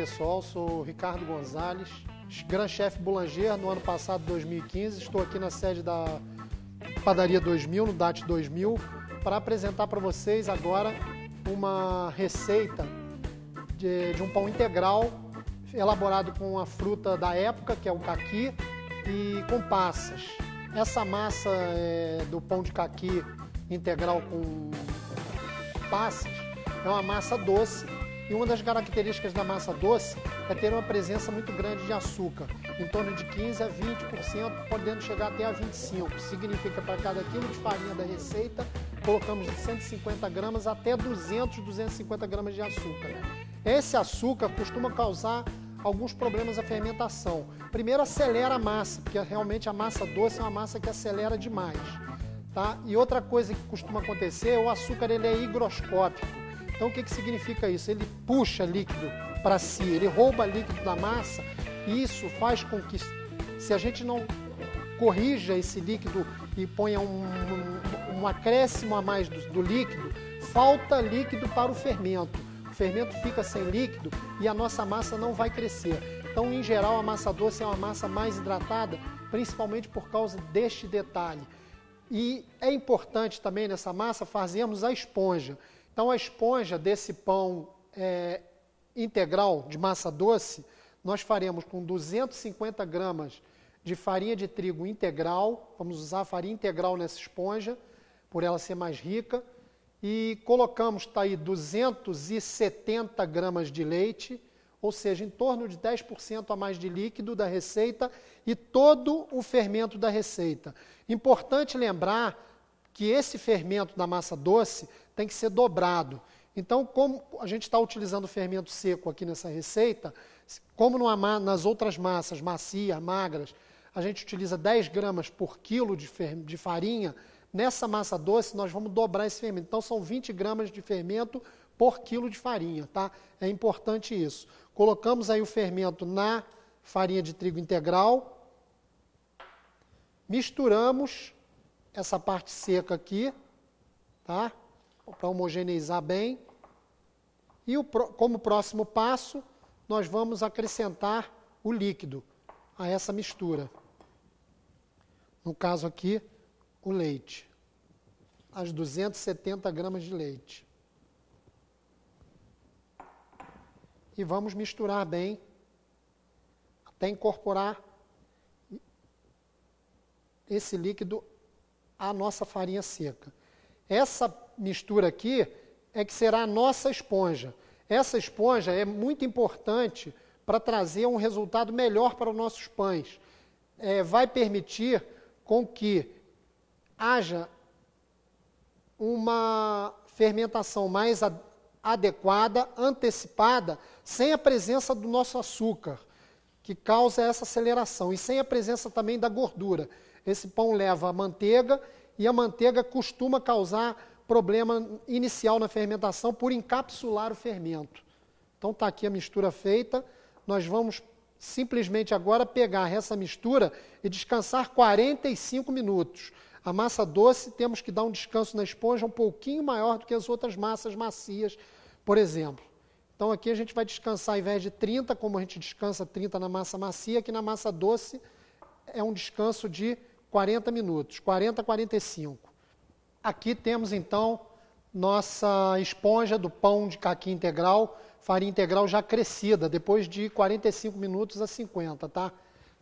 pessoal, sou Ricardo Gonzalez, Gran Chef Boulanger no ano passado, 2015. Estou aqui na sede da Padaria 2000, no DAT 2000, para apresentar para vocês agora uma receita de, de, um pão integral elaborado com a fruta da época, que é o caqui, e com passas. Essa massa é, do pão de caqui integral com passas é uma massa doce e uma das características da massa doce é ter uma presença muito grande de açúcar, em torno de 15 a 20%, podendo chegar até a 25%. Significa para cada quilo de farinha da receita, colocamos de 150 gramas até 200, 250 gramas de açúcar. Esse açúcar costuma causar alguns problemas à fermentação. Primeiro, acelera a massa, porque realmente a massa doce é uma massa que acelera demais. Tá? E outra coisa que costuma acontecer, o açúcar ele é higroscópico. Então o que, que significa isso? Ele puxa líquido para si, ele rouba líquido da massa, e isso faz com que, se a gente não corrija esse líquido e ponha um, um, um acréscimo a mais do, do líquido, falta líquido para o fermento. O fermento fica sem líquido e a nossa massa não vai crescer. Então, em geral, a massa doce é uma massa mais hidratada, principalmente por causa deste detalhe. E é importante também nessa massa fazermos a esponja. Então, a esponja desse pão é, integral de massa doce, nós faremos com 250 gramas de farinha de trigo integral, vamos usar a farinha integral nessa esponja, por ela ser mais rica, e colocamos, está aí, 270 gramas de leite, ou seja, em torno de 10% a mais de líquido da receita e todo o fermento da receita. Importante lembrar que esse fermento da massa doce tem que ser dobrado. Então, como a gente está utilizando fermento seco aqui nessa receita, como nas outras massas macias, magras, a gente utiliza 10 gramas por quilo de, de farinha, nessa massa doce nós vamos dobrar esse fermento. Então, são 20 gramas de fermento por quilo de farinha, tá? É importante isso. Colocamos aí o fermento na farinha de trigo integral, misturamos essa parte seca aqui, tá? Para homogeneizar bem. E o, como próximo passo, nós vamos acrescentar o líquido a essa mistura. No caso aqui, o leite. As 270 gramas de leite. E vamos misturar bem até incorporar esse líquido a nossa farinha seca. Essa mistura aqui é que será a nossa esponja. Essa esponja é muito importante para trazer um resultado melhor para os nossos pães. É, vai permitir com que haja uma fermentação mais ad adequada, antecipada, sem a presença do nosso açúcar, que causa essa aceleração, e sem a presença também da gordura. Esse pão leva manteiga e a manteiga costuma causar problema inicial na fermentação por encapsular o fermento. Então está aqui a mistura feita. Nós vamos simplesmente agora pegar essa mistura e descansar 45 minutos. A massa doce temos que dar um descanso na esponja um pouquinho maior do que as outras massas macias, por exemplo. Então aqui a gente vai descansar ao invés de 30, como a gente descansa 30 na massa macia, aqui na massa doce é um descanso de 40 minutos, 40 a 45. Aqui temos então nossa esponja do pão de caqui integral, farinha integral já crescida, depois de 45 minutos a 50, tá?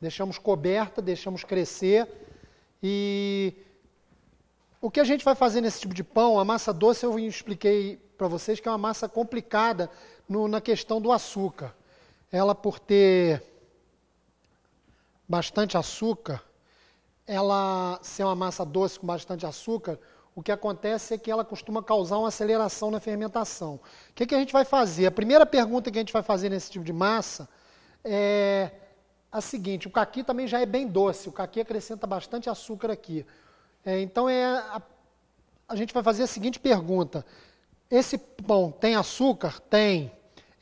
Deixamos coberta, deixamos crescer e o que a gente vai fazer nesse tipo de pão, a massa doce eu expliquei para vocês que é uma massa complicada no, na questão do açúcar. Ela por ter bastante açúcar, ela ser uma massa doce com bastante açúcar, o que acontece é que ela costuma causar uma aceleração na fermentação. O que, que a gente vai fazer? A primeira pergunta que a gente vai fazer nesse tipo de massa é a seguinte: o caqui também já é bem doce, o caqui acrescenta bastante açúcar aqui. É, então é a, a gente vai fazer a seguinte pergunta: esse pão tem açúcar? Tem.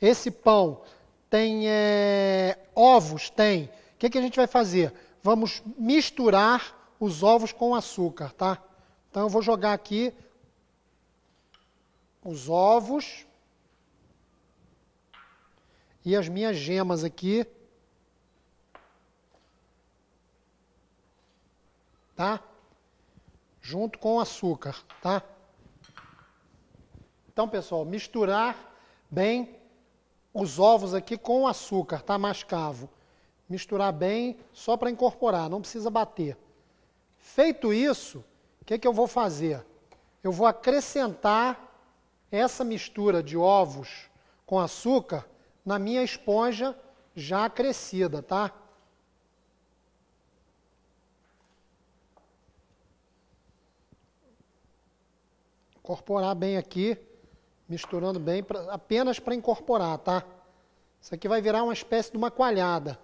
Esse pão tem é, ovos? Tem. O que, que a gente vai fazer? vamos misturar os ovos com açúcar, tá? Então eu vou jogar aqui os ovos e as minhas gemas aqui. Tá? Junto com o açúcar, tá? Então, pessoal, misturar bem os ovos aqui com o açúcar, tá? Mascavo misturar bem só para incorporar, não precisa bater. Feito isso, o que, que eu vou fazer? Eu vou acrescentar essa mistura de ovos com açúcar na minha esponja já crescida, tá? Incorporar bem aqui, misturando bem, pra, apenas para incorporar, tá? Isso aqui vai virar uma espécie de uma coalhada.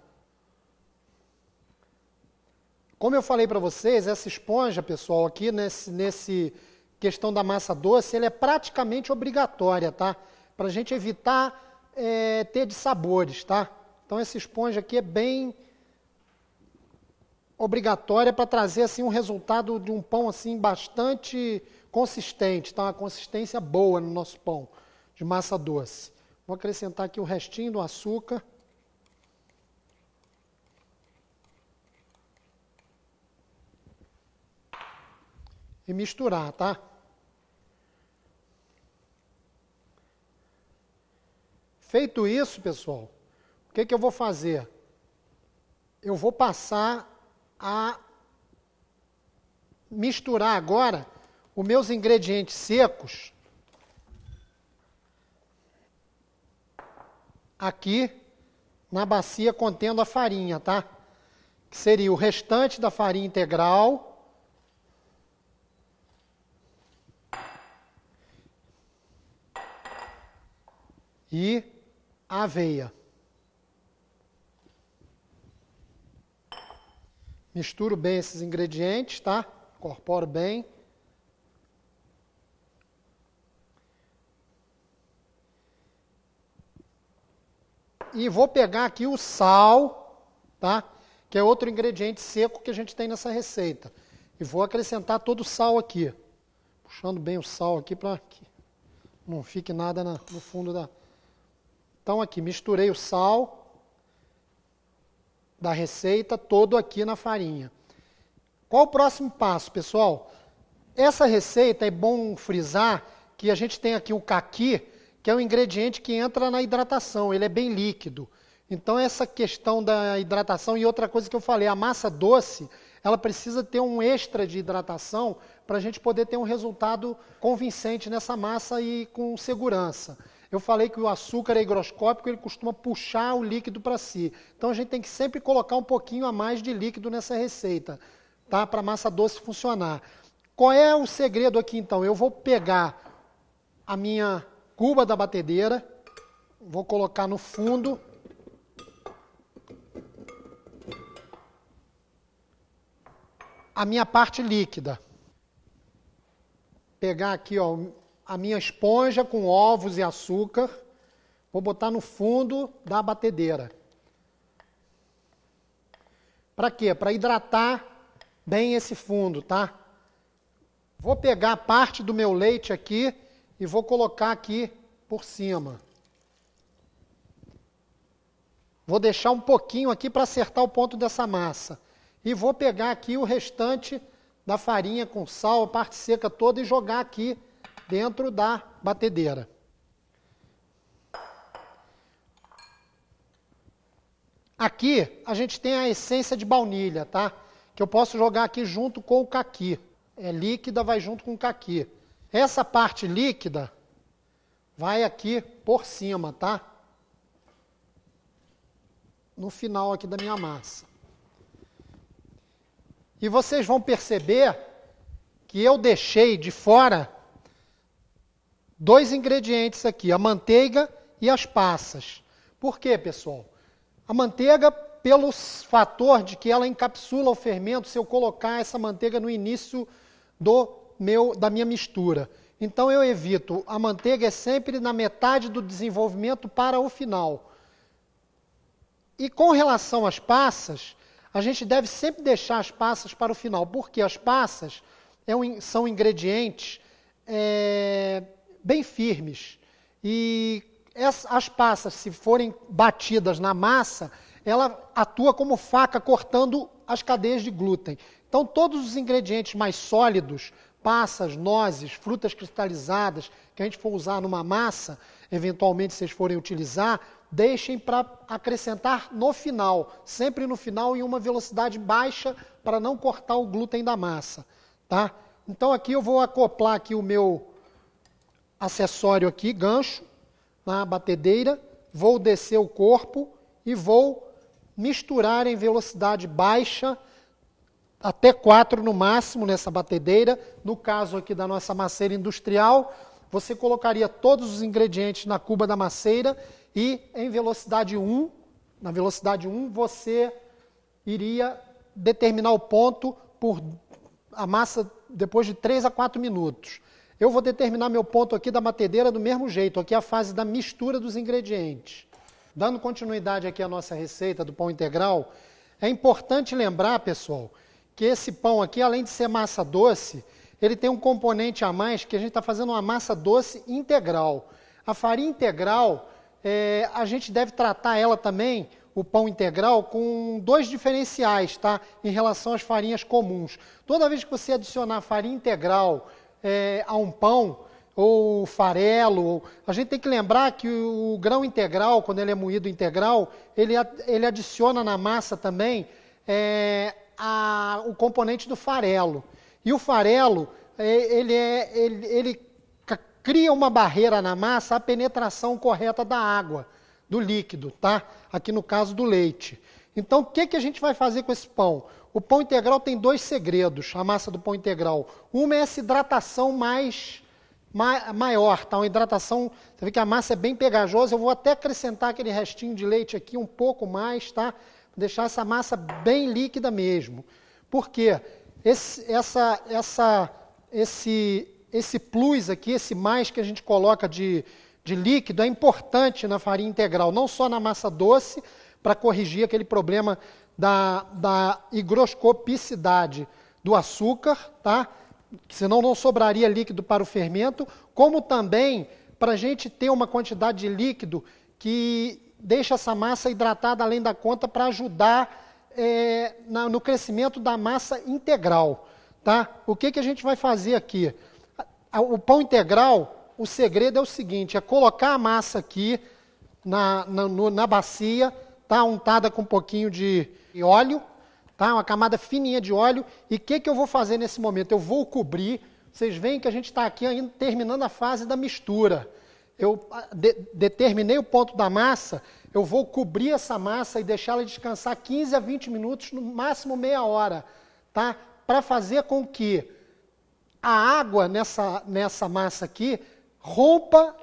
Como eu falei para vocês, essa esponja, pessoal, aqui nesse, nesse questão da massa doce, ela é praticamente obrigatória, tá? Para a gente evitar é, ter de sabores, tá? Então essa esponja aqui é bem obrigatória para trazer assim um resultado de um pão assim bastante consistente, tá? Uma consistência boa no nosso pão de massa doce. Vou acrescentar aqui o restinho do açúcar. e misturar, tá? Feito isso, pessoal, o que, que eu vou fazer? Eu vou passar a misturar agora os meus ingredientes secos aqui na bacia contendo a farinha, tá? Que seria o restante da farinha integral e aveia. Misturo bem esses ingredientes, tá? Incorporo bem. E vou pegar aqui o sal, tá? Que é outro ingrediente seco que a gente tem nessa receita. E vou acrescentar todo o sal aqui. Puxando bem o sal aqui para que não fique nada no fundo da, então, aqui, misturei o sal da receita todo aqui na farinha. Qual o próximo passo, pessoal? Essa receita é bom frisar que a gente tem aqui o caqui, que é um ingrediente que entra na hidratação, ele é bem líquido. Então, essa questão da hidratação e outra coisa que eu falei, a massa doce, ela precisa ter um extra de hidratação para a gente poder ter um resultado convincente nessa massa e com segurança. Eu falei que o açúcar é higroscópico, ele costuma puxar o líquido para si. Então a gente tem que sempre colocar um pouquinho a mais de líquido nessa receita, tá? Para a massa doce funcionar. Qual é o segredo aqui então? Eu vou pegar a minha cuba da batedeira, vou colocar no fundo. A minha parte líquida. Pegar aqui, ó, a minha esponja com ovos e açúcar, vou botar no fundo da batedeira. Para quê? Para hidratar bem esse fundo, tá? Vou pegar parte do meu leite aqui e vou colocar aqui por cima. Vou deixar um pouquinho aqui para acertar o ponto dessa massa. E vou pegar aqui o restante da farinha com sal, a parte seca toda e jogar aqui dentro da batedeira. Aqui a gente tem a essência de baunilha, tá? Que eu posso jogar aqui junto com o caqui. É líquida, vai junto com o caqui. Essa parte líquida vai aqui por cima, tá? No final aqui da minha massa. E vocês vão perceber que eu deixei de fora dois ingredientes aqui, a manteiga e as passas. Por quê, pessoal? A manteiga, pelo fator de que ela encapsula o fermento, se eu colocar essa manteiga no início do meu, da minha mistura. Então eu evito, a manteiga é sempre na metade do desenvolvimento para o final. E com relação às passas, a gente deve sempre deixar as passas para o final, porque as passas é um, são ingredientes é, bem firmes. E as passas, se forem batidas na massa, ela atua como faca cortando as cadeias de glúten. Então, todos os ingredientes mais sólidos, passas, nozes, frutas cristalizadas, que a gente for usar numa massa, eventualmente vocês forem utilizar, deixem para acrescentar no final, sempre no final em uma velocidade baixa para não cortar o glúten da massa, tá? Então aqui eu vou acoplar aqui o meu acessório aqui, gancho, na batedeira, vou descer o corpo e vou misturar em velocidade baixa, até 4 no máximo nessa batedeira. No caso aqui da nossa maceira industrial, você colocaria todos os ingredientes na cuba da maceira e em velocidade 1, na velocidade 1 você iria determinar o ponto por a massa depois de 3 a 4 minutos. Eu vou determinar meu ponto aqui da batedeira do mesmo jeito, aqui é a fase da mistura dos ingredientes. Dando continuidade aqui à nossa receita do pão integral, é importante lembrar, pessoal, que esse pão aqui, além de ser massa doce, ele tem um componente a mais que a gente está fazendo uma massa doce integral. A farinha integral, é, a gente deve tratar ela também, o pão integral, com dois diferenciais, tá? Em relação às farinhas comuns. Toda vez que você adicionar farinha integral é, a um pão ou farelo. A gente tem que lembrar que o, o grão integral, quando ele é moído integral, ele, ele adiciona na massa também é, a, o componente do farelo. E o farelo, é, ele, é, ele, ele cria uma barreira na massa à penetração correta da água, do líquido, tá? Aqui no caso do leite. Então, o que, que a gente vai fazer com esse pão? O pão integral tem dois segredos, a massa do pão integral. Uma é essa hidratação mais ma maior, tá? Uma hidratação, você vê que a massa é bem pegajosa. Eu vou até acrescentar aquele restinho de leite aqui um pouco mais, tá? Deixar essa massa bem líquida mesmo. Por quê? Esse, essa, essa, esse, esse plus aqui, esse mais que a gente coloca de, de líquido é importante na farinha integral, não só na massa doce, para corrigir aquele problema da, da higroscopicidade do açúcar, tá? senão não sobraria líquido para o fermento, como também para a gente ter uma quantidade de líquido que deixa essa massa hidratada além da conta para ajudar é, na, no crescimento da massa integral. Tá? O que, que a gente vai fazer aqui? O pão integral, o segredo é o seguinte, é colocar a massa aqui na, na, no, na bacia, tá? untada com um pouquinho de, e óleo, tá? uma camada fininha de óleo. E o que, que eu vou fazer nesse momento? Eu vou cobrir. Vocês veem que a gente está aqui ainda terminando a fase da mistura. Eu ah, de, determinei o ponto da massa, eu vou cobrir essa massa e deixá-la descansar 15 a 20 minutos, no máximo meia hora, tá? para fazer com que a água nessa, nessa massa aqui rompa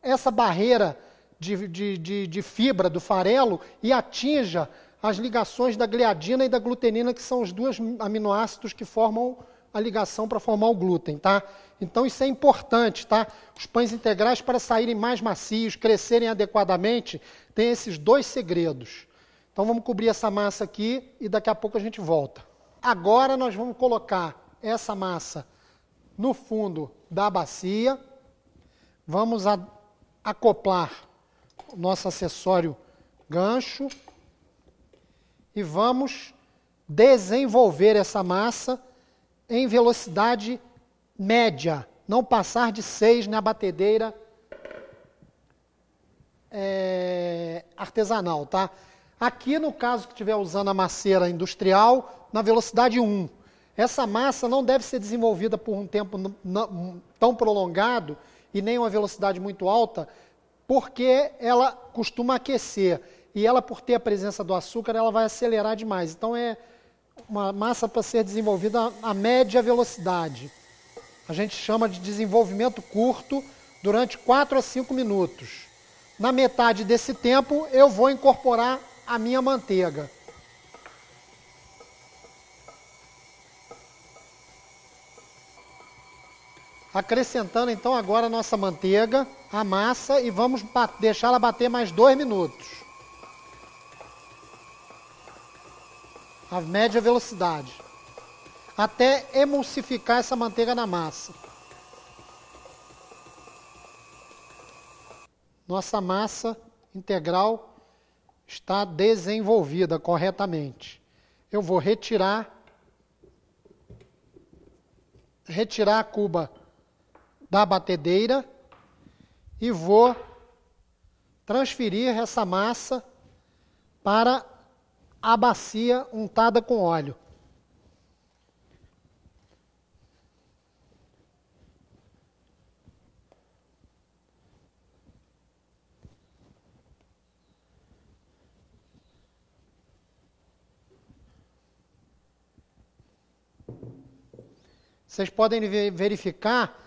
essa barreira de, de, de, de fibra do farelo e atinja as ligações da gliadina e da glutenina, que são os dois aminoácidos que formam a ligação para formar o glúten, tá? Então isso é importante, tá? Os pães integrais para saírem mais macios, crescerem adequadamente, tem esses dois segredos. Então vamos cobrir essa massa aqui e daqui a pouco a gente volta. Agora nós vamos colocar essa massa no fundo da bacia. Vamos acoplar nosso acessório gancho e vamos desenvolver essa massa em velocidade média, não passar de 6 na batedeira é, artesanal, tá? Aqui, no caso que estiver usando a maceira industrial, na velocidade 1. Essa massa não deve ser desenvolvida por um tempo tão prolongado e nem uma velocidade muito alta, porque ela costuma aquecer e ela, por ter a presença do açúcar, ela vai acelerar demais. Então é uma massa para ser desenvolvida a média velocidade. A gente chama de desenvolvimento curto durante 4 a 5 minutos. Na metade desse tempo, eu vou incorporar a minha manteiga. Acrescentando então agora a nossa manteiga, a massa e vamos deixar ela bater mais dois minutos. a média velocidade, até emulsificar essa manteiga na massa. Nossa massa integral está desenvolvida corretamente. Eu vou retirar retirar a cuba da batedeira e vou transferir essa massa para a bacia untada com óleo. Vocês podem verificar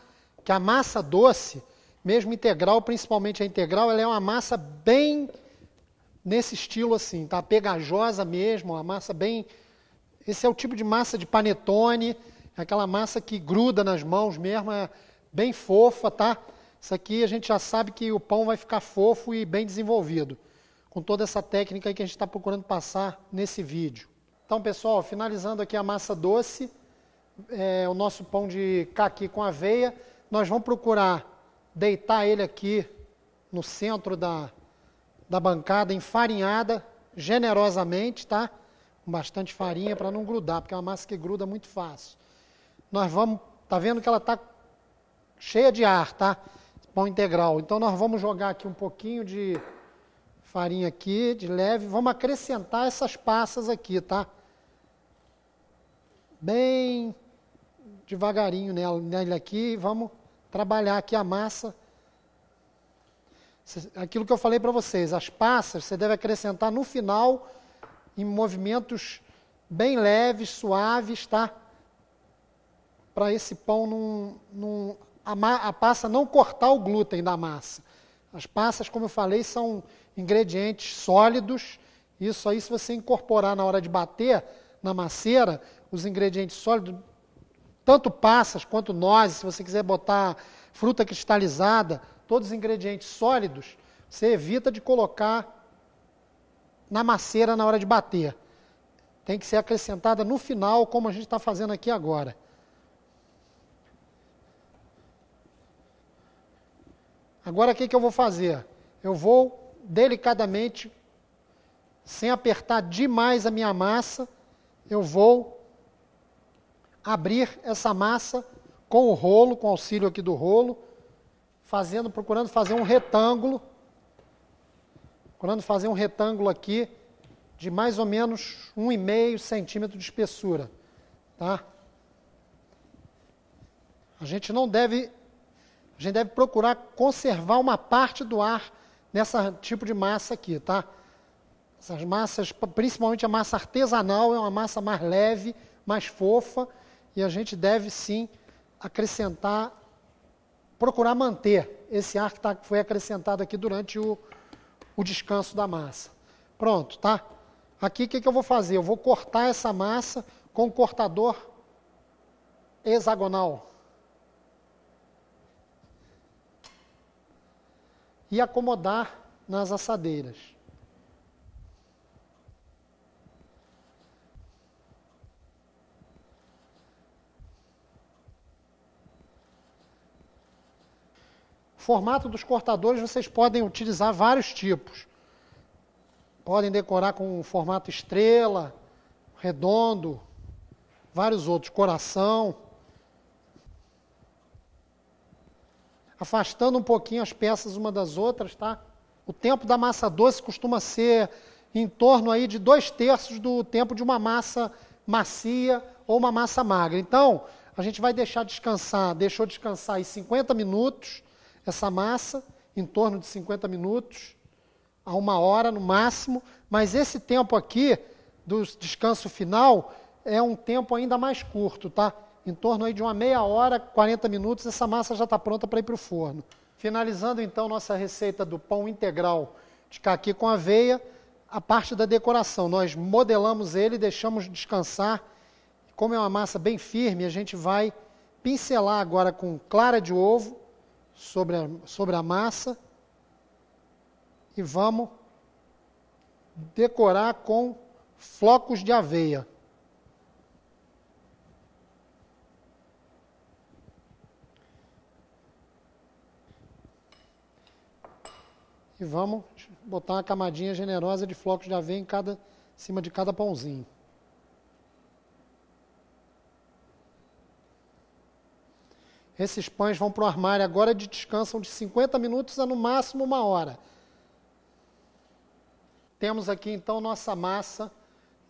que a massa doce, mesmo integral, principalmente a integral, ela é uma massa bem nesse estilo assim, tá? Pegajosa mesmo, a massa bem. Esse é o tipo de massa de panetone, aquela massa que gruda nas mãos mesmo, é bem fofa, tá? Isso aqui a gente já sabe que o pão vai ficar fofo e bem desenvolvido, com toda essa técnica que a gente está procurando passar nesse vídeo. Então, pessoal, finalizando aqui a massa doce, é, o nosso pão de caqui com aveia, nós vamos procurar deitar ele aqui no centro da, da bancada enfarinhada generosamente, tá? Com bastante farinha para não grudar, porque é uma massa que gruda muito fácil. Nós vamos, tá vendo que ela tá cheia de ar, tá? Pão integral. Então nós vamos jogar aqui um pouquinho de farinha aqui, de leve. Vamos acrescentar essas passas aqui, tá? Bem devagarinho nela, nela aqui. Vamos trabalhar aqui a massa Aquilo que eu falei para vocês, as passas você deve acrescentar no final em movimentos bem leves, suaves, tá? Para esse pão não, não a, a passa não cortar o glúten da massa. As passas, como eu falei, são ingredientes sólidos. Isso aí, se você incorporar na hora de bater na maceira, os ingredientes sólidos, tanto passas quanto nozes, se você quiser botar fruta cristalizada, todos os ingredientes sólidos, você evita de colocar na maceira na hora de bater. Tem que ser acrescentada no final, como a gente está fazendo aqui agora. Agora o que, que eu vou fazer? Eu vou delicadamente, sem apertar demais a minha massa, eu vou abrir essa massa com o rolo, com o auxílio aqui do rolo, fazendo, procurando fazer um retângulo, procurando fazer um retângulo aqui de mais ou menos 1,5 centímetro de espessura, tá? A gente não deve, a gente deve procurar conservar uma parte do ar nessa tipo de massa aqui, tá? Essas massas, principalmente a massa artesanal, é uma massa mais leve, mais fofa, e a gente deve sim acrescentar procurar manter esse ar que tá, foi acrescentado aqui durante o, o descanso da massa. Pronto, tá? Aqui o que, que eu vou fazer? Eu vou cortar essa massa com um cortador hexagonal. E acomodar nas assadeiras. formato dos cortadores vocês podem utilizar vários tipos. Podem decorar com formato estrela, redondo, vários outros, coração. Afastando um pouquinho as peças uma das outras, tá? O tempo da massa doce costuma ser em torno aí de dois terços do tempo de uma massa macia ou uma massa magra. Então, a gente vai deixar descansar, deixou descansar aí 50 minutos essa massa em torno de 50 minutos a uma hora no máximo, mas esse tempo aqui do descanso final é um tempo ainda mais curto, tá? Em torno aí de uma meia hora, 40 minutos, essa massa já está pronta para ir para o forno. Finalizando então nossa receita do pão integral de caqui com aveia, a parte da decoração. Nós modelamos ele, deixamos descansar. Como é uma massa bem firme, a gente vai pincelar agora com clara de ovo, sobre a, sobre a massa e vamos decorar com flocos de aveia. E vamos botar uma camadinha generosa de flocos de aveia em cada, em cima de cada pãozinho. Esses pães vão para o armário agora de descansam de 50 minutos a no máximo uma hora. Temos aqui então nossa massa,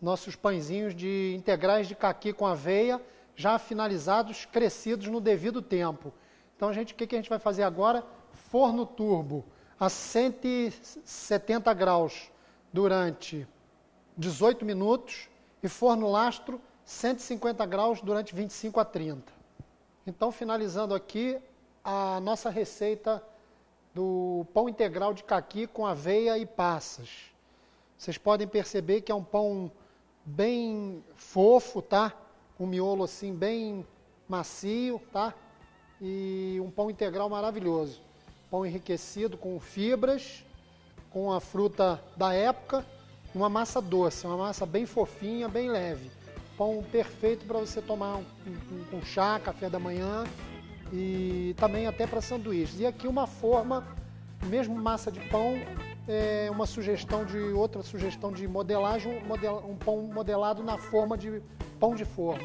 nossos pãezinhos de integrais de caqui com aveia, já finalizados, crescidos no devido tempo. Então, gente, o que, que a gente vai fazer agora? Forno turbo a 170 graus durante 18 minutos e forno lastro 150 graus durante 25 a 30. Então, finalizando aqui a nossa receita do pão integral de caqui com aveia e passas. Vocês podem perceber que é um pão bem fofo, tá? Um miolo assim bem macio, tá? E um pão integral maravilhoso. Pão enriquecido com fibras, com a fruta da época, uma massa doce, uma massa bem fofinha, bem leve pão perfeito para você tomar um, um, um, chá, café da manhã e também até para sanduíches. E aqui uma forma, mesmo massa de pão, é uma sugestão de outra sugestão de modelagem, um, model, um pão modelado na forma de pão de forma.